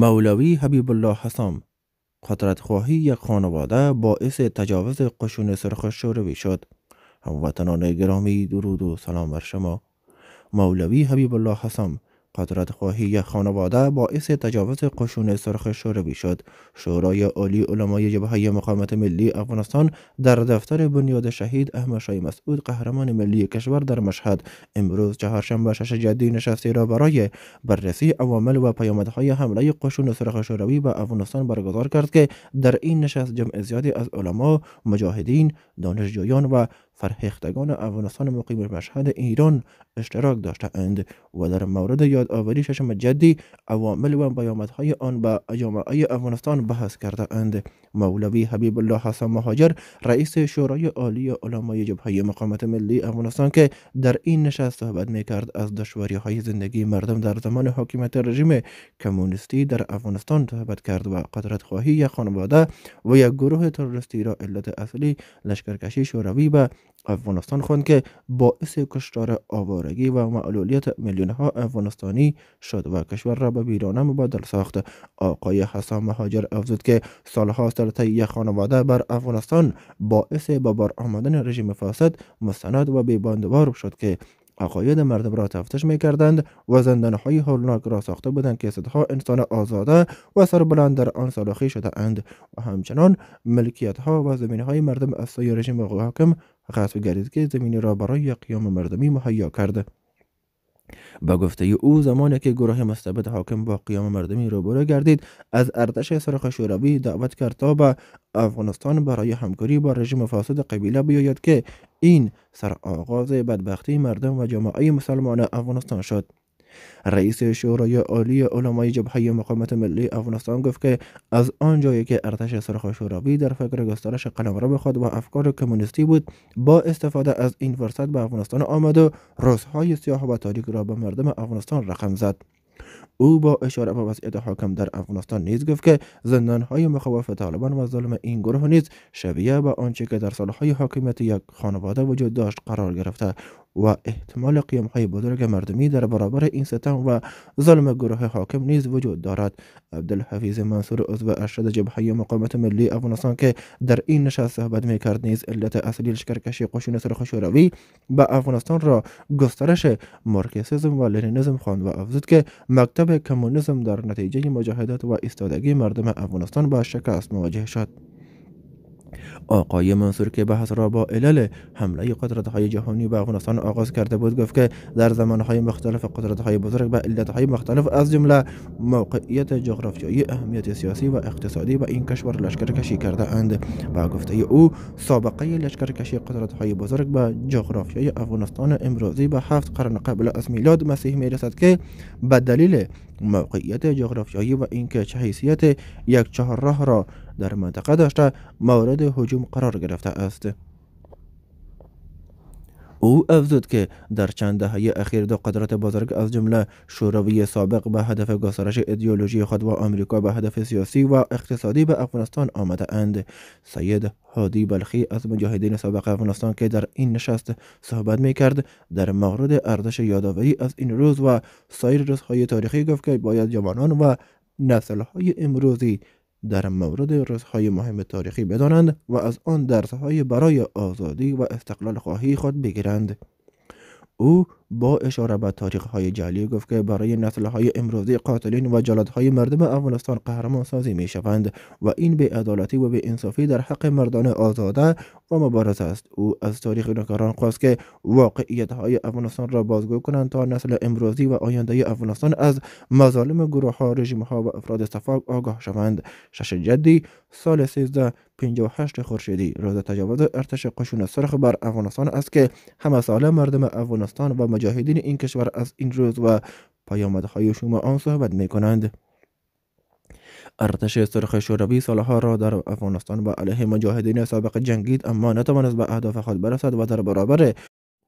مولوی حبیب الله حسام خواهی یک خانواده باعث تجاوز قشون سرخ شوروی شد هموطنان گرامی درود و سلام بر شما مولوی حبیب الله حسام قدرت خواهی خانواده باعث تجاوز قشون سرخ شوروی شد شورای عالی علمای جبهه مقاومت ملی افغانستان در دفتر بنیاد شهید احمد شای مسعود قهرمان ملی کشور در مشهد امروز چهارشنبه شش جدی نشستی را برای بررسی عوامل و پیامدهای حمله قشون سرخ شوروی به افغانستان برگزار کرد که در این نشست جمع زیادی از علما مجاهدین دانشجویان و فرهیختگان افغانستان مقیم مشهد ایران اشتراک داشته اند و در مورد یادآوری ششم جدی عوامل و پیامدهای آن به جامعه افغانستان بحث کرده اند مولوی حبیب الله حسن مهاجر رئیس شورای عالی علمای جبهه مقامت ملی افغانستان که در این نشست صحبت میکرد کرد از دشواری های زندگی مردم در زمان حاکمیت رژیم کمونیستی در افغانستان صحبت کرد و قدرت خواهی خانواده و یک گروه تروریستی را علت اصلی لشکرکشی شوروی به افغانستان خواند که باعث کشتار آوارگی و معلولیت میلیون ها افغانستانی شد و کشور را به ویرانه مبدل ساخت آقای حسن مهاجر افزود که سالها سر یک خانواده بر افغانستان باعث به بار آمدن رژیم فاسد مستند و بیباندوار شد که عقاید مردم را تفتش می کردند و زندانهای هولناک را ساخته بودند که صدها انسان آزاده و سربلند در آن سلاخی شده اند و همچنان ملکیت ها و زمین های مردم از سوی رژیم حاکم قطع که زمینی را برای قیام مردمی مهیا کرده با گفته او زمانی که گروه مستبد حاکم با قیام مردمی روبرو گردید از ارتش سرخ شوروی دعوت کرد تا به افغانستان برای همکاری با رژیم فاسد قبیله بیاید که این سر آغاز بدبختی مردم و جامعه مسلمان افغانستان شد رئیس شورای عالی علمای جبهه مقاومت ملی افغانستان گفت که از آن جایی که ارتش سرخ شوروی در فکر گسترش قلمرو خود و افکار کمونیستی بود با استفاده از این فرصت به افغانستان آمد و روزهای سیاه و تاریک را به مردم افغانستان رقم زد او با اشاره به وضعیت حاکم در افغانستان نیز گفت که های مخوف طالبان و ظلم این گروه نیز شبیه به آنچه که در سالهای حاکمیت یک خانواده وجود داشت قرار گرفته و احتمال قیام های بزرگ مردمی در برابر این ستم و ظلم گروه حاکم نیز وجود دارد عبدالحفیظ منصور عضو ارشد جبهه مقاومت ملی افغانستان که در این نشست صحبت می کرد نیز علت اصلی لشکرکشی قشون سرخ شوروی به افغانستان را گسترش مارکسیزم و لنینزم خواند و افزود که مکتب مذهب کمونیسم در نتیجه مجاهدت و ایستادگی مردم افغانستان با شکست مواجه شد آقای منصور که بحث را با علل حمله های جهانی به افغانستان آغاز کرده بود گفت که در زمانهای مختلف های بزرگ به های مختلف از جمله موقعیت جغرافیایی اهمیت سیاسی و اقتصادی به این کشور لشکرکشی کرده اند با گفته او سابقه لشکرکشی های بزرگ به جغرافیای افغانستان امروزی به هفت قرن قبل از میلاد مسیح میرسد که به دلیل موقعیت جغرافیایی و اینکه چه حیثیت یک چهارراه را در منطقه داشته مورد قرار گرفته است او افزود که در چند دهه اخیر دو قدرت بزرگ از جمله شوروی سابق به هدف گسترش ایدئولوژی خود و آمریکا به هدف سیاسی و اقتصادی به افغانستان آمده اند سید هادی بلخی از مجاهدین سابق افغانستان که در این نشست صحبت می کرد در مورد ارزش یادآوری از این روز و سایر روزهای تاریخی گفت که باید جوانان و نسلهای امروزی در مورد روزهای مهم تاریخی بدانند و از آن درسهای برای آزادی و استقلال خواهی خود بگیرند او با اشاره به تاریخ های جعلی گفت که برای نسل های امروزی قاتلین و جلاد های مردم افغانستان قهرمان سازی می شوند و این به عدالتی و به انصافی در حق مردان آزاده و مبارزه است او از تاریخ نکران خواست که واقعیت های افغانستان را بازگو کنند تا نسل امروزی و آینده افغانستان از مظالم گروه ها رژیم ها و افراد صفاق آگاه شوند شش جدی سال 13 58 خورشیدی روز تجاوز ارتش قشون سرخ بر افغانستان است که همه ساله مردم افغانستان و مجاهدین این کشور از این روز و پیامدهای شما آن صحبت می کنند ارتش سرخ شوروی سالها را در افغانستان و علیه مجاهدین سابق جنگید اما نتوانست به اهداف خود برسد و در برابر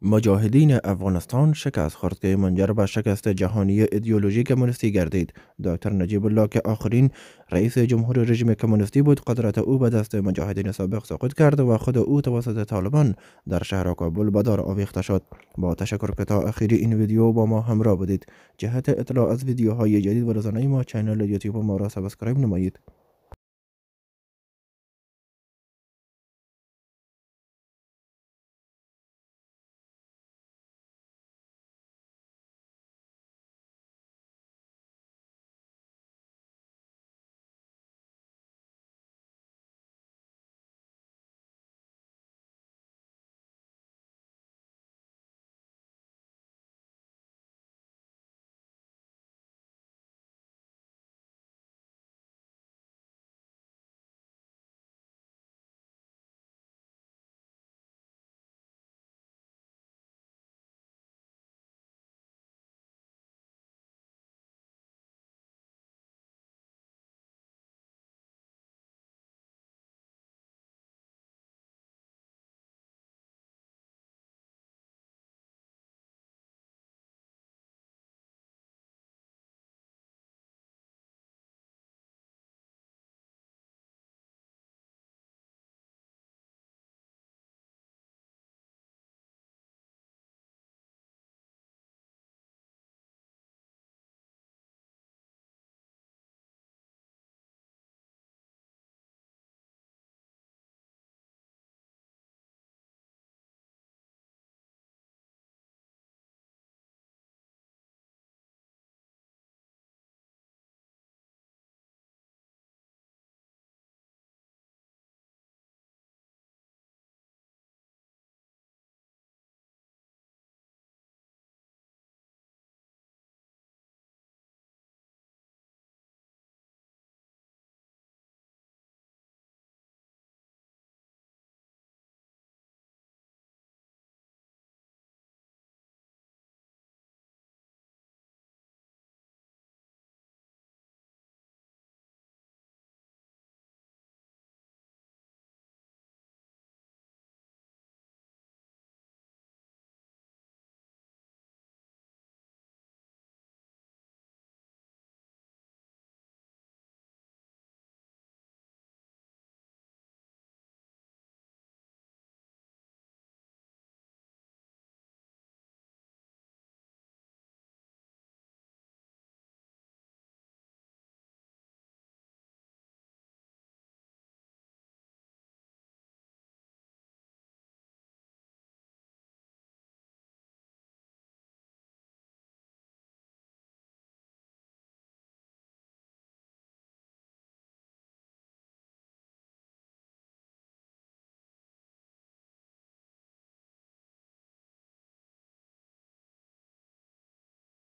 مجاهدین افغانستان شکست خورد که منجر به شکست جهانی ایدئولوژی کمونیستی گردید دکتر نجیب الله که آخرین رئیس جمهور رژیم کمونیستی بود قدرت او به دست مجاهدین سابق سقوط کرد و خود او توسط طالبان در شهر کابل به دار آویخته شد با تشکر که تا اخیر این ویدیو با ما همراه بودید جهت اطلاع از ویدیوهای جدید و رسانه ما چینل یوتیوب ما را سابسکرایب نمایید